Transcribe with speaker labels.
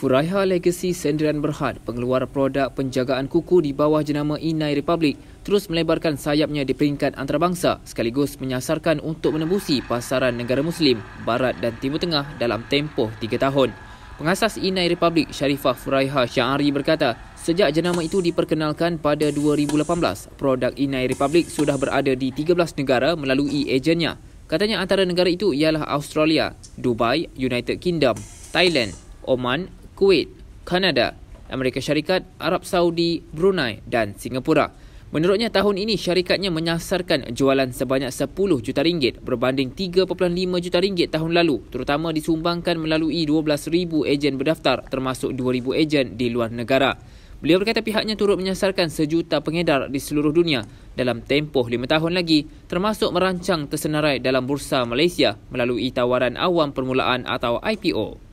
Speaker 1: Furaiha Legacy Sendirian Berhad, pengeluar produk penjagaan kuku di bawah jenama Inai Republic, terus melebarkan sayapnya di peringkat antarabangsa sekaligus menyasarkan untuk menembusi pasaran negara Muslim, Barat dan Timur Tengah dalam tempoh tiga tahun. Pengasas Inai Republic Sharifah Furaiha Syahari berkata, sejak jenama itu diperkenalkan pada 2018, produk Inai Republic sudah berada di 13 negara melalui ejennya. Katanya antara negara itu ialah Australia, Dubai, United Kingdom, Thailand, Oman, Kuwait, Kanada, Amerika Syarikat, Arab Saudi, Brunei dan Singapura. Menurutnya tahun ini syarikatnya menyasarkan jualan sebanyak 10 juta ringgit berbanding 3.5 juta ringgit tahun lalu terutama disumbangkan melalui 12,000 ejen berdaftar termasuk 2,000 ejen di luar negara. Beliau berkata pihaknya turut menyasarkan sejuta pengedar di seluruh dunia dalam tempoh lima tahun lagi termasuk merancang tersenarai dalam bursa Malaysia melalui tawaran awam permulaan atau IPO.